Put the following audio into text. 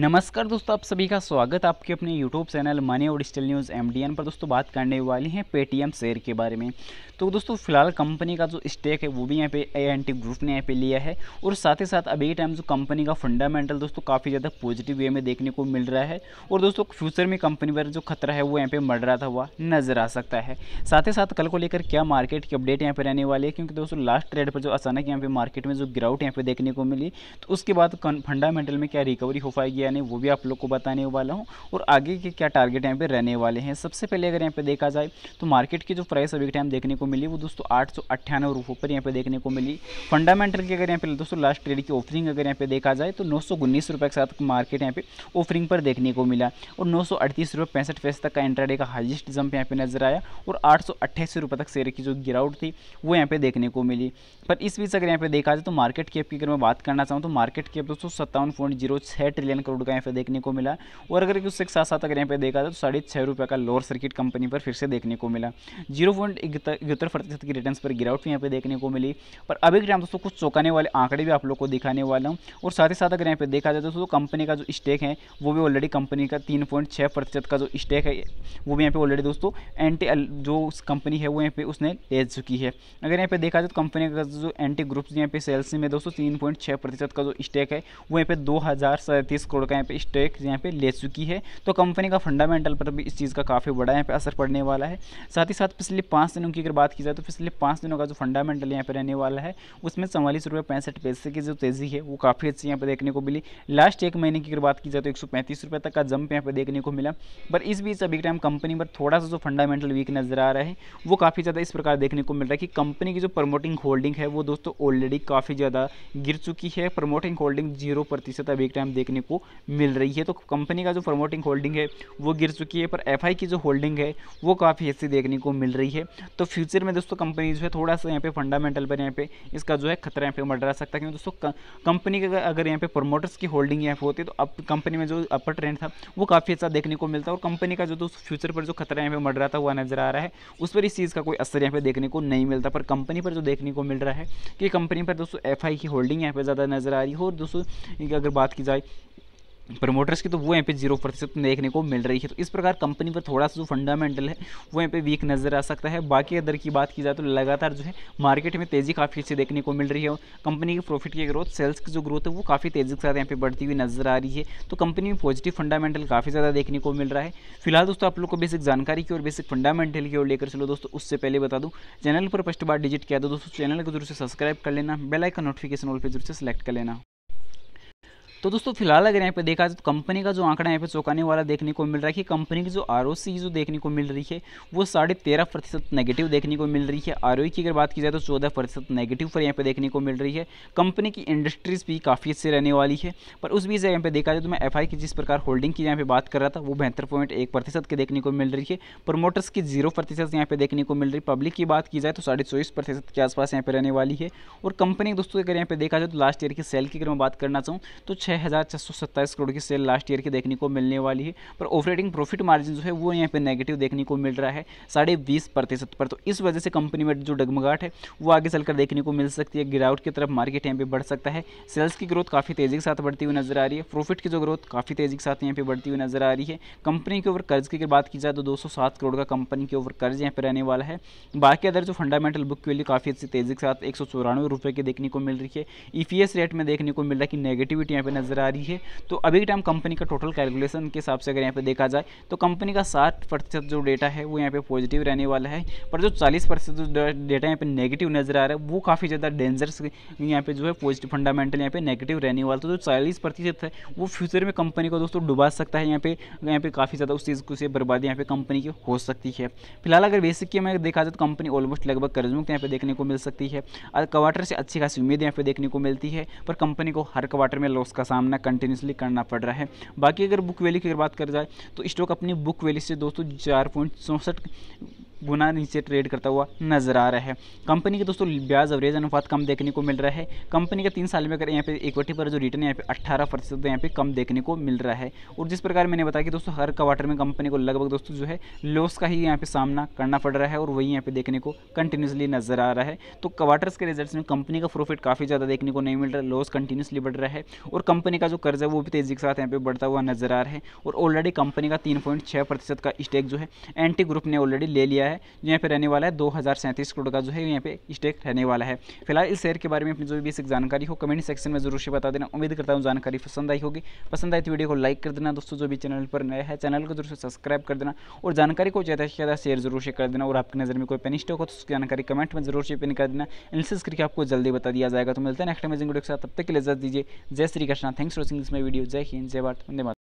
नमस्कार दोस्तों आप सभी का स्वागत आपके अपने YouTube चैनल मनी और डिजिटल न्यूज़ एम पर दोस्तों बात करने वाले हैं पेटीएम शेयर के बारे में तो दोस्तों फिलहाल कंपनी का जो स्टेक है वो भी यहाँ पे ए ग्रुप ने यहाँ पे लिया है और साथ ही साथ अभी के टाइम जो कंपनी का फंडामेंटल दोस्तों काफ़ी ज़्यादा पॉजिटिव वे में देखने को मिल रहा है और दोस्तों फ्यूचर में कंपनी पर जो खतरा है वो यहाँ पर मर रहा था हुआ नजर आ सकता है साथ ही साथ कल को लेकर क्या मार्केट की अपडेट यहाँ पर रहने वाली है क्योंकि दोस्तों लास्ट ट्रेड पर जो अचानक यहाँ पर मार्केट में जो गिरावट यहाँ पर देखने को मिली तो उसके बाद फंडामेंटल में क्या रिकवरी हो पाएगी या नहीं वो भी आप लोग को बताने वाला हूँ और आगे के क्या टारगेट यहाँ पे रहने वाले हैं सबसे पहले अगर यहाँ पे देखा जाए तो मार्केट की जो प्राइस अभी टाइम देखने को मिली वो दोस्तों आठ सौ अट्ठानवे रुपये पर यहाँ पे देखने को मिली फंडामेंटल की अगर यहाँ पे दोस्तों लास्ट ट्रेड की ऑफरिंग अगर यहाँ पे देखा जाए तो नौ सौ उन्नीस रुपये के साथ मार्केट यहाँ पे ऑफरिंग पर देखने को मिला और नौ सौ अड़तीस रुपये पैंसठ पैसे तक का इंट्राडे का हाइस्ट जंप यहाँ पे नजर आया और आठ सौ अट्ठासी रुपये तक शेयर की जो गिरावट थी वो यहाँ पे देखने को मिली पर इस बीच अगर यहाँ पे देखा जाए तो मार्केट कैप की अगर मैं बात करना चाहूँ तो मार्केट कैप दोस्तों सत्तावन पॉइंट जीरो छः ट्रिलियन करोड़ करोड़ का यहाँ पे देखने को मिला और अगर उससे साथ साथ अगर यहाँ पे देखा जाए तो साढ़े छः रुपये का लोअर सर्किट कंपनी पर फिर से देखने को मिला जीरो पॉइंट इकहत्तर प्रतिशत की रिटर्न पर गिरावट भी यहाँ पे देखने को मिली पर अभी के टाइम दोस्तों कुछ चौंकाने वाले आंकड़े भी आप लोग को दिखाने वाला हूँ और साथ ही साथ अगर यहाँ पे देखा जाए तो दोस्तों कंपनी का जो स्टेक है वो भी ऑलरेडी कंपनी का तीन प्रतिशत का जो स्टेक है वो भी यहाँ पे ऑलरेडी दोस्तों एंटी जो कंपनी है वो यहाँ पे उसने ले चुकी है अगर यहाँ पे देखा जाए तो कंपनी का जो एंटी ग्रुप यहाँ पे सेल्स में दोस्तों तीन प्रतिशत का जो स्टेक है वो यहाँ पे दो हज़ार करोड़ करोड़ का यहाँ पे स्टेक यहाँ पे ले चुकी है तो कंपनी का फंडामेंटल पर भी इस चीज़ का काफ़ी बड़ा यहाँ पे असर पड़ने वाला है साथ ही साथ पिछले पाँच दिनों की अगर बात की जाए तो पिछले पाँच दिनों का जो फंडामेंटल यहाँ पर रहने वाला है उसमें चवालीस रुपये पैंसठ पैसे की जो तेज़ी है वो काफ़ी अच्छी यहाँ पर देखने को मिली लास्ट एक महीने की अगर बात की जाए तो एक तक का जंप यहाँ पर देखने को मिला पर इस बीच अभी टाइम कंपनी पर थोड़ा सा जो फंडामेंटल वीक नज़र आ रहा है वो काफ़ी ज़्यादा इस प्रकार देखने को मिल रहा है कि कंपनी की जो प्रमोटिंग होल्डिंग है वो दोस्तों ऑलरेडी काफ़ी ज़्यादा गिर चुकी है प्रमोटिंग होल्डिंग जीरो प्रतिशत अभी टाइम देखने को मिल रही है तो कंपनी का जो प्रमोटिंग होल्डिंग है वो गिर चुकी है पर एफ की जो होल्डिंग है वो काफ़ी अच्छी देखने को मिल रही है तो फ्यूचर में दोस्तों कंपनी जो है थोड़ा सा यहाँ पे फंडामेंटल पर यहाँ पे इसका जो है खतरा यहाँ पे मंडरा सकता है क्योंकि दोस्तों कंपनी का अगर यहाँ पे प्रमोटर्स की होल्डिंग यहाँ पे होती तो अब कंपनी में जो अपर ट्रेंड था वो काफ़ी अच्छा देखने को मिलता है और कंपनी का जो दोस्तों फ्यूचर पर जो खतरा यहाँ पे था हुआ नजर आ रहा है उस पर इस चीज़ का कोई असर यहाँ पे देखने को नहीं मिलता पर कंपनी पर जो देखने को मिल रहा है कि कंपनी पर दोस्तों एफ की होल्डिंग यहाँ पर ज़्यादा नजर आ रही है और दोस्तों अगर बात की जाए प्रमोटर्स की तो वो यहाँ पे जीरो प्रतिशत देखने को मिल रही है तो इस प्रकार कंपनी पर थोड़ा सा जो फंडामेंटल है वो यहाँ पे वीक नज़र आ सकता है बाकी अदर की बात की जाए तो लगातार जो है मार्केट में तेज़ी काफ़ी अच्छी देखने को मिल रही है कंपनी के प्रॉफिट की ग्रोथ सेल्स की जो ग्रोथ है वो काफ़ी तेज़ी के साथ यहाँ पे बढ़ती हुई नज़र आ रही है तो कंपनी में पॉजिटिव फंडामेंटल काफ़ी ज़्यादा देखने को मिल रहा है फिलहाल दोस्तों आप लोग को बेसिक जानकारी की और बेसिक फंडामेंटल की ओर लेकर चलो दोस्तों उससे पहले बता दूँ चैनल पर फर्स्ट बार डिजिट किया तो दोस्तों चैनल को जरूर से सब्सक्राइब कर लेना बेलाइकन नोटिफिकेशन ऑल पर जरूर से सेलेक्ट कर लेना तो दोस्तों फिलहाल अगर यहाँ पे देखा जाए तो कंपनी का जो आंकड़ा यहाँ पे चौंकाने वाला देखने को मिल रहा है कि कंपनी की जो आर जो देखने को मिल रही है वो साढ़े तेरह प्रतिशत नेगेटिव देखने को मिल रही है आर की अगर बात की जाए तो चौदह प्रतिशत नेगेटिव पर यहाँ पे देखने को मिल रही है कंपनी की इंडस्ट्रीज भी काफ़ी अच्छी रहने वाली है पर उस बीच यहाँ पे देखा जाए तो मैं एफ की जिस प्रकार होल्डिंग की यहाँ पर बात कर रहा था वो बेहतर पॉइंट एक प्रतिशत के देखने को मिल रही है प्रमोटर्स की जीरो प्रतिशत यहाँ पे देखने को मिल रही है पब्लिक की बात की जाए तो साढ़े चौबीस प्रतिशत के आसपास यहाँ पर रहने वाली है और कंपनी दोस्तों अगर यहाँ पे देखा जाए तो लास्ट ईयर की सेल की अगर मैं बात करना चाहूँ तो छः हज़ार छः सौ सत्ताईस करोड़ की सेल लास्ट ईयर की देखने को मिलने वाली है पर ऑपरेटिंग प्रॉफिट मार्जिन जो है वो यहाँ पे नेगेटिव देखने को मिल रहा है साढ़े बीस प्रतिशत पर तो इस वजह से कंपनी में जो डगमगाट है वो आगे चलकर देखने को मिल सकती है गिरावट की तरफ मार्केट यहाँ पर बढ़ सकता है सेल्स की ग्रोथ काफ़ी तेज़ी के साथ बढ़ती हुई नजर आ रही है प्रॉफिट की जो ग्रोथ काफ़ी तेज़ी के साथ यहाँ पर बढ़ती हुई नजर आ रही है कंपनी के ऊपर कर्ज की बात की जाए तो दो करोड़ का कंपनी के ऊपर कर्ज यहाँ पर रहने वाला है बाकी अदर जो फंडामेंटल बुक की वैल्यू काफ़ी अच्छी तेज़ी के साथ एक सौ चौरानवे की देखने को मिल रही है ई e रेट में देखने को मिल रहा है कि नेगेटिविटी यहाँ पर नज़र आ रही है तो अभी के टाइम कंपनी का टोटल कैलकुलेशन के हिसाब से अगर यहाँ पे देखा जाए तो कंपनी का साठ प्रतिशत जो डेटा है वो यहाँ पे पॉजिटिव रहने वाला है पर जो चालीस प्रतिशत जो डेटा यहाँ पे नेगेटिव नज़र आ रहा है वो काफ़ी ज़्यादा डेंजरस यहाँ पे जो है पॉजिटिव फंडामेंटल यहाँ पे नेगेटिव रहने वाला तो जो चालीस प्रतिशत है वो फ्यूचर में कंपनी को दोस्तों डुबा सकता है यहाँ पे यहाँ पे काफ़ी ज़्यादा उस चीज़ को से बर्बादी यहाँ पे कंपनी की हो सकती है फिलहाल अगर बेसिक की देखा जाए तो कंपनी ऑलमोस्ट लगभग मुक्त यहाँ पे देखने को मिल सकती है क्वार्टर से अच्छी खासी उम्मीद यहाँ पे देखने को मिलती है पर कंपनी को हर क्वार्टर में लॉस का सामना कंटिन्यूसली करना पड़ रहा है बाकी अगर बुक वैली की अगर बात कर जाए तो स्टॉक अपनी बुक वैली से दोस्तों चार पॉइंट चौंसठ गुना नीचे ट्रेड करता हुआ नजर आ रहा है कंपनी के दोस्तों ब्याज अवरेज अनुपात कम देखने को मिल रहा है कंपनी का तीन साल में अगर यहाँ पे इक्विटी पर जो रिटर्न यहाँ पे अट्ठारह प्रतिशत यहाँ पे कम देखने को मिल रहा है और जिस प्रकार मैंने बताया कि दोस्तों हर क्वार्टर में कंपनी को लगभग दोस्तों जो है लॉस का ही यहाँ पे सामना करना पड़ रहा है और वही यहाँ पे देखने को कंटिन्यूसली नजर आ रहा है तो क्वार्टर्स के रिजल्ट में कंपनी का प्रॉफिट काफ़ी ज़्यादा देखने को नहीं मिल रहा लॉस कंटिन्यूसली बढ़ रहा है और कंपनी का जो कर्ज है वो भी तेज़ी के साथ यहाँ पे बढ़ता हुआ नजर आ रहा है और ऑलरेडी कंपनी का तीन का स्टेक जो है एंटी ग्रुप ने ऑलरेडी ले लिया गया है जो यहाँ पे रहने वाला है दो करोड़ का जो है यहाँ पे स्टेक रहने वाला है फिलहाल इस शेयर के बारे में अपनी जो भी बेसिक जानकारी हो कमेंट सेक्शन में जरूर से बता देना उम्मीद करता हूँ जानकारी पसंद आई होगी पसंद आई तो वीडियो को लाइक कर देना दोस्तों जो भी चैनल पर नया है चैनल को जरूर से सब्सक्राइब कर देना और जानकारी को ज़्यादा से ज़्यादा शेयर जरूर से कर देना और आपकी नज़र में कोई पेन स्टॉक हो तो उसकी जानकारी कमेंट में जरूर से पिन कर देना एनालिसिस करके आपको जल्दी बता दिया जाएगा तो मिलते हैं नेक्स्ट अमेजिंग वीडियो के साथ तब तक के लिए इजाजत दीजिए जय Shri Krishna thanks for watching this my video जय हिंद जय भारत धन्यवाद